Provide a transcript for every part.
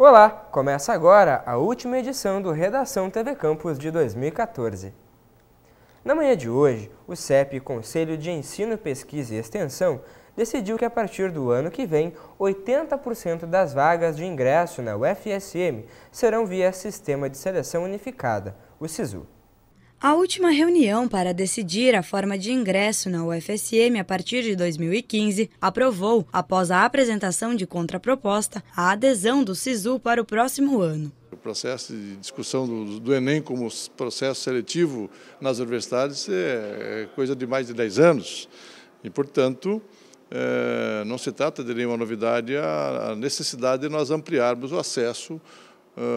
Olá, começa agora a última edição do Redação TV Campus de 2014. Na manhã de hoje, o CEP, Conselho de Ensino, Pesquisa e Extensão, decidiu que a partir do ano que vem, 80% das vagas de ingresso na UFSM serão via Sistema de Seleção Unificada, o SISU. A última reunião para decidir a forma de ingresso na UFSM a partir de 2015 aprovou, após a apresentação de contraproposta, a adesão do SISU para o próximo ano. O processo de discussão do, do Enem como processo seletivo nas universidades é, é coisa de mais de 10 anos e, portanto, é, não se trata de nenhuma novidade a necessidade de nós ampliarmos o acesso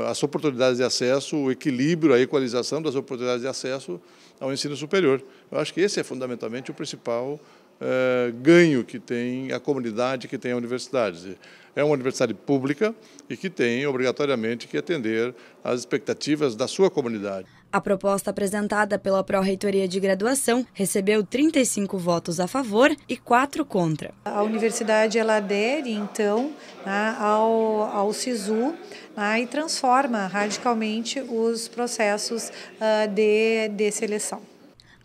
as oportunidades de acesso, o equilíbrio, a equalização das oportunidades de acesso ao ensino superior. Eu acho que esse é fundamentalmente o principal eh, ganho que tem a comunidade, que tem a universidade. É uma universidade pública e que tem, obrigatoriamente, que atender às expectativas da sua comunidade. A proposta apresentada pela Pró-Reitoria de Graduação recebeu 35 votos a favor e 4 contra. A universidade ela adere, então, né, ao, ao SISU né, e transforma radicalmente os processos ah, de, de seleção.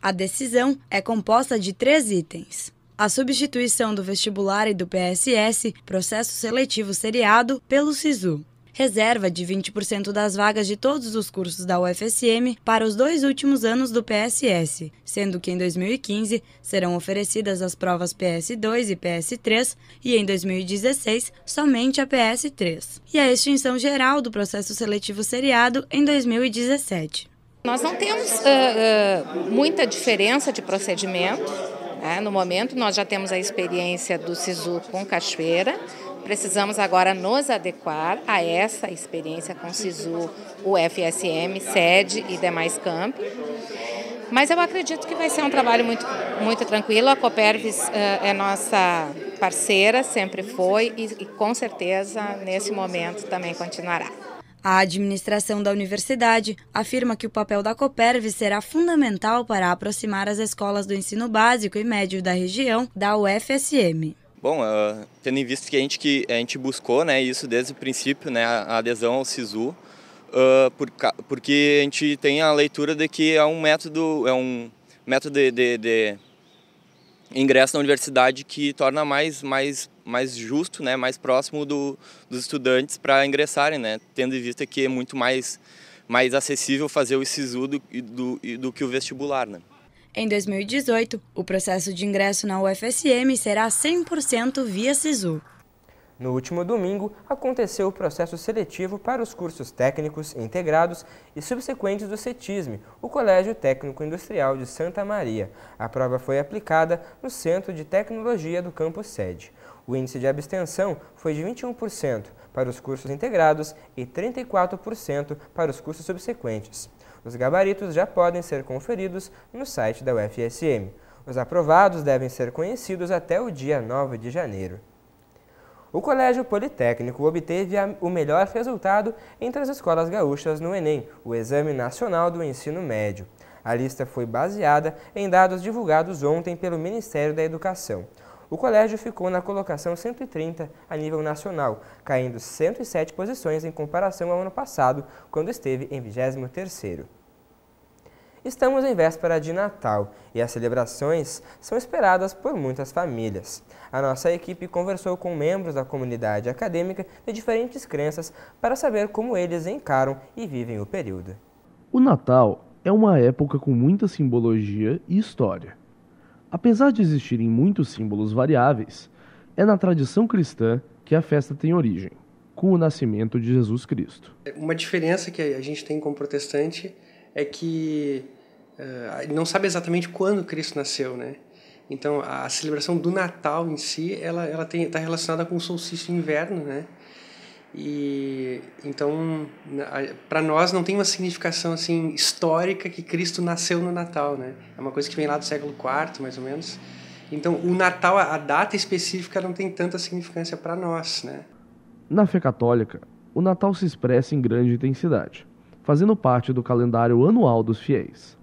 A decisão é composta de três itens. A substituição do vestibular e do PSS, processo seletivo seriado, pelo SISU. Reserva de 20% das vagas de todos os cursos da UFSM para os dois últimos anos do PSS, sendo que em 2015 serão oferecidas as provas PS2 e PS3 e em 2016 somente a PS3. E a extinção geral do processo seletivo seriado em 2017. Nós não temos uh, uh, muita diferença de procedimento. Né? No momento, nós já temos a experiência do SISU com cachoeira. Precisamos agora nos adequar a essa experiência com SISU, o FSM, sede e demais CAMP. Mas eu acredito que vai ser um trabalho muito, muito tranquilo. A Copervis uh, é nossa parceira, sempre foi e, e com certeza nesse momento também continuará. A administração da universidade afirma que o papel da Coperv será fundamental para aproximar as escolas do ensino básico e médio da região da UFSM. Bom, uh, tendo em vista que a gente, que a gente buscou né, isso desde o princípio, né, a adesão ao SISU, uh, eh, por, porque a gente tem a leitura de que é um método, é um método de, de, de ingresso na universidade que torna mais, mais mais justo, né, mais próximo do, dos estudantes para ingressarem, né, tendo em vista que é muito mais, mais acessível fazer o SISU do, do, do que o vestibular. Né. Em 2018, o processo de ingresso na UFSM será 100% via SISU. No último domingo, aconteceu o processo seletivo para os cursos técnicos integrados e subsequentes do CETISME, o Colégio Técnico Industrial de Santa Maria. A prova foi aplicada no Centro de Tecnologia do campus sede. O índice de abstenção foi de 21% para os cursos integrados e 34% para os cursos subsequentes. Os gabaritos já podem ser conferidos no site da UFSM. Os aprovados devem ser conhecidos até o dia 9 de janeiro. O Colégio Politécnico obteve o melhor resultado entre as escolas gaúchas no Enem, o Exame Nacional do Ensino Médio. A lista foi baseada em dados divulgados ontem pelo Ministério da Educação. O colégio ficou na colocação 130 a nível nacional, caindo 107 posições em comparação ao ano passado, quando esteve em 23º. Estamos em véspera de Natal e as celebrações são esperadas por muitas famílias. A nossa equipe conversou com membros da comunidade acadêmica de diferentes crenças para saber como eles encaram e vivem o período. O Natal é uma época com muita simbologia e história. Apesar de existirem muitos símbolos variáveis, é na tradição cristã que a festa tem origem, com o nascimento de Jesus Cristo. Uma diferença que a gente tem como protestante é que ah, não sabe exatamente quando Cristo nasceu, né? Então a celebração do Natal em si, ela ela está relacionada com o solstício inverno, né? E então para nós não tem uma significação assim histórica que Cristo nasceu no Natal, né? É uma coisa que vem lá do século IV, mais ou menos. Então o Natal, a data específica não tem tanta significância para nós, né? Na fé católica, o Natal se expressa em grande intensidade, fazendo parte do calendário anual dos fiéis.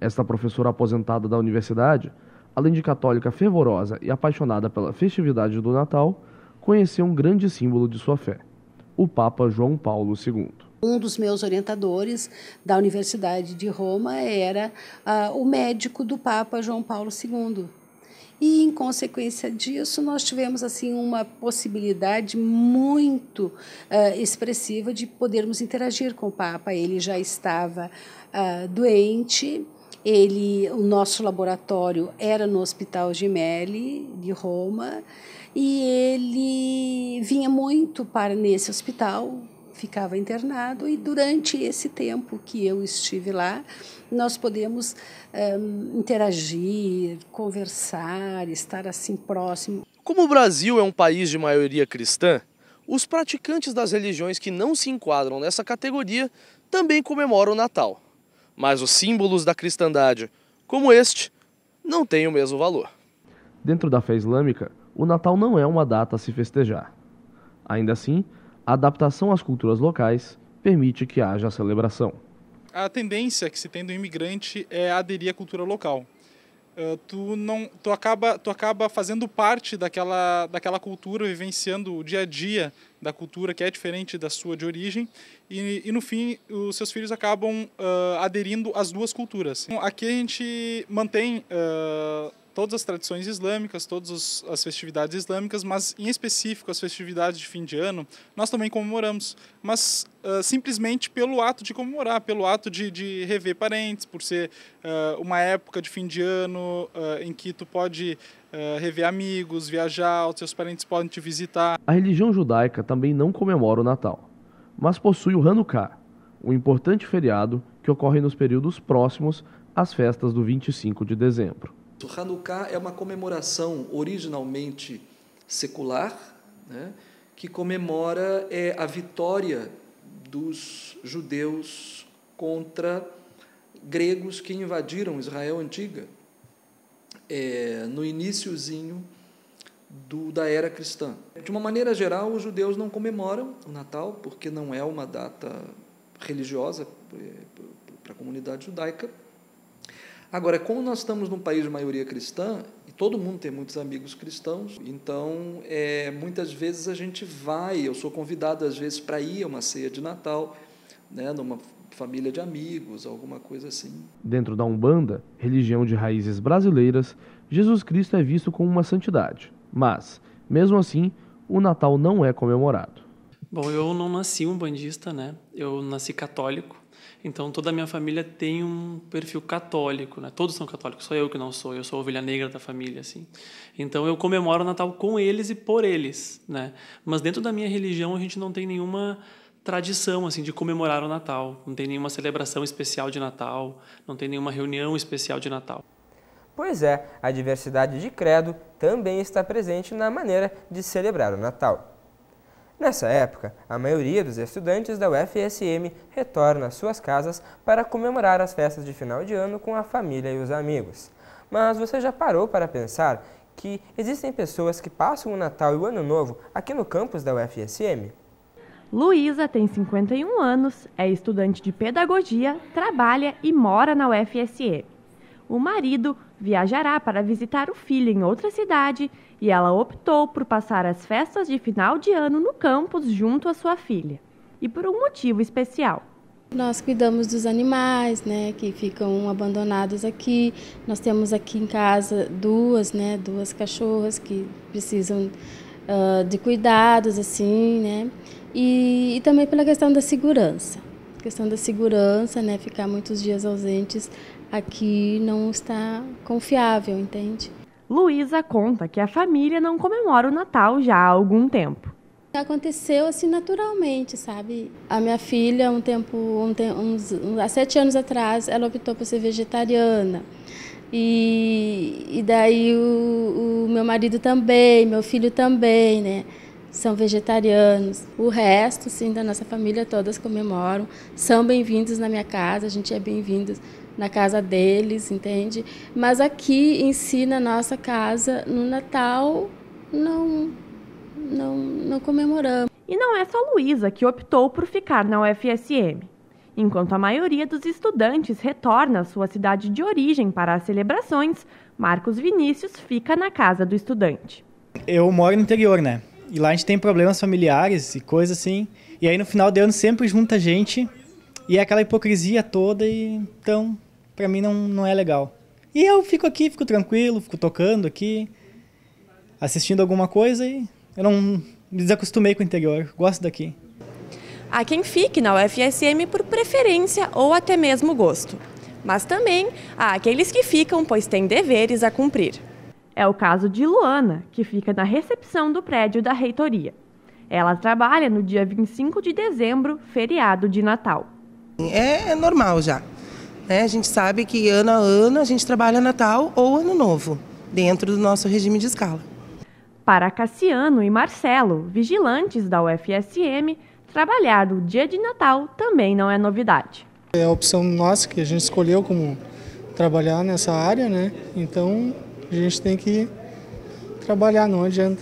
Esta professora aposentada da universidade, além de católica fervorosa e apaixonada pela festividade do Natal, conheceu um grande símbolo de sua fé, o Papa João Paulo II. Um dos meus orientadores da Universidade de Roma era uh, o médico do Papa João Paulo II. E em consequência disso, nós tivemos assim uma possibilidade muito uh, expressiva de podermos interagir com o Papa. Ele já estava uh, doente, ele, o nosso laboratório era no Hospital Gemelli de Roma e ele vinha muito para nesse hospital, ficava internado e durante esse tempo que eu estive lá nós podemos um, eh, interagir, conversar, estar assim próximo. Como o Brasil é um país de maioria cristã, os praticantes das religiões que não se enquadram nessa categoria também comemoram o Natal mas os símbolos da cristandade, como este, não têm o mesmo valor. Dentro da fé islâmica, o Natal não é uma data a se festejar. Ainda assim, a adaptação às culturas locais permite que haja a celebração. A tendência que se tem do imigrante é aderir à cultura local. Uh, tu não tu acaba tu acaba fazendo parte daquela daquela cultura vivenciando o dia a dia da cultura que é diferente da sua de origem e, e no fim os seus filhos acabam uh, aderindo às duas culturas. Então, aqui a gente mantém uh, todas as tradições islâmicas, todas as festividades islâmicas, mas em específico as festividades de fim de ano, nós também comemoramos, mas uh, simplesmente pelo ato de comemorar, pelo ato de, de rever parentes, por ser uh, uma época de fim de ano uh, em que tu pode eh, rever amigos, viajar, os seus parentes podem te visitar. A religião judaica também não comemora o Natal, mas possui o Hanukkah, um importante feriado que ocorre nos períodos próximos às festas do 25 de dezembro. O Hanukkah é uma comemoração originalmente secular, né, que comemora é, a vitória dos judeus contra gregos que invadiram Israel antiga é, no iníciozinho da era cristã. De uma maneira geral, os judeus não comemoram o Natal porque não é uma data religiosa é, para a comunidade judaica. Agora, como nós estamos num país de maioria cristã e todo mundo tem muitos amigos cristãos, então é, muitas vezes a gente vai, eu sou convidado às vezes para ir a uma ceia de Natal, né, numa família de amigos, alguma coisa assim. Dentro da Umbanda, religião de raízes brasileiras, Jesus Cristo é visto como uma santidade, mas, mesmo assim, o Natal não é comemorado. Bom, eu não nasci um bandista, né? Eu nasci católico. Então toda a minha família tem um perfil católico, né? Todos são católicos, só eu que não sou. Eu sou a ovelha negra da família, assim. Então eu comemoro o Natal com eles e por eles, né? Mas dentro da minha religião a gente não tem nenhuma tradição assim de comemorar o Natal. Não tem nenhuma celebração especial de Natal, não tem nenhuma reunião especial de Natal. Pois é, a diversidade de credo também está presente na maneira de celebrar o Natal. Nessa época, a maioria dos estudantes da UFSM retorna às suas casas para comemorar as festas de final de ano com a família e os amigos. Mas você já parou para pensar que existem pessoas que passam o Natal e o Ano Novo aqui no campus da UFSM? Luísa tem 51 anos, é estudante de pedagogia, trabalha e mora na UFSE. O marido viajará para visitar o filho em outra cidade e ela optou por passar as festas de final de ano no campus junto à sua filha. E por um motivo especial. Nós cuidamos dos animais, né, que ficam abandonados aqui. Nós temos aqui em casa duas, né, duas cachorras que precisam uh, de cuidados, assim, né? E, e, também pela questão da segurança. questão da segurança, né? Ficar muitos dias ausentes aqui não está confiável, entende? Luísa conta que a família não comemora o Natal já há algum tempo. Aconteceu assim naturalmente, sabe? A minha filha, um tempo, um, uns, há sete anos atrás, ela optou por ser vegetariana. E, e daí o, o meu marido também, meu filho também, né? São vegetarianos. O resto, sim, da nossa família todas comemoram. São bem-vindos na minha casa, a gente é bem-vindo na casa deles, entende? Mas aqui em si, na nossa casa, no Natal, não, não, não comemoramos. E não é só Luísa que optou por ficar na UFSM. Enquanto a maioria dos estudantes retorna à sua cidade de origem para as celebrações, Marcos Vinícius fica na casa do estudante. Eu moro no interior, né? E lá a gente tem problemas familiares e coisas assim. E aí no final de ano sempre junta gente e é aquela hipocrisia toda e então para mim não, não é legal. E eu fico aqui, fico tranquilo, fico tocando aqui, assistindo alguma coisa e eu não me desacostumei com o interior, gosto daqui. Há quem fique na UFSM por preferência ou até mesmo gosto. Mas também há aqueles que ficam pois têm deveres a cumprir. É o caso de Luana, que fica na recepção do prédio da reitoria. Ela trabalha no dia 25 de dezembro, feriado de Natal. É, é normal já. Né? A gente sabe que ano a ano a gente trabalha Natal ou Ano Novo, dentro do nosso regime de escala. Para Cassiano e Marcelo, vigilantes da UFSM, Trabalhar o dia de Natal também não é novidade. É a opção nossa que a gente escolheu como trabalhar nessa área, né? Então a gente tem que trabalhar, não adianta.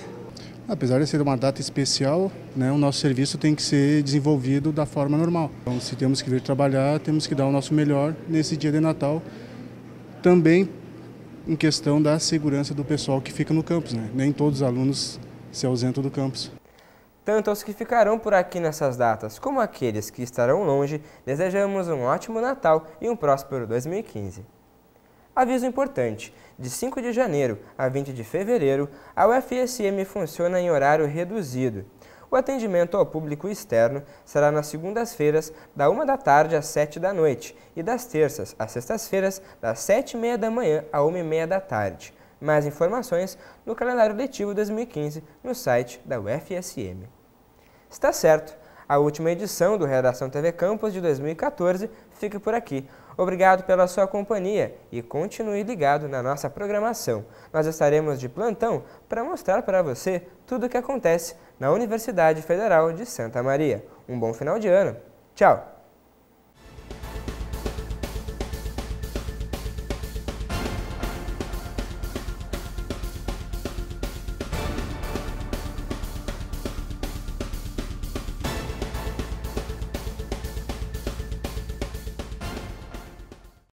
Apesar de ser uma data especial, né, o nosso serviço tem que ser desenvolvido da forma normal. Então, se temos que vir trabalhar, temos que dar o nosso melhor nesse dia de Natal, também em questão da segurança do pessoal que fica no campus. Né? Nem todos os alunos se ausentam do campus. Tanto aos que ficarão por aqui nessas datas, como aqueles que estarão longe, desejamos um ótimo Natal e um próspero 2015. Aviso importante: de 5 de janeiro a 20 de fevereiro, a UFSM funciona em horário reduzido. O atendimento ao público externo será nas segundas-feiras, da 1 da tarde às 7 da noite, e das terças às sextas-feiras, das 7 e meia da manhã à 1 e meia da tarde. Mais informações no calendário letivo 2015 no site da UFSM. Está certo. A última edição do Redação TV Campus de 2014 fica por aqui. Obrigado pela sua companhia e continue ligado na nossa programação. Nós estaremos de plantão para mostrar para você tudo o que acontece na Universidade Federal de Santa Maria. Um bom final de ano. Tchau!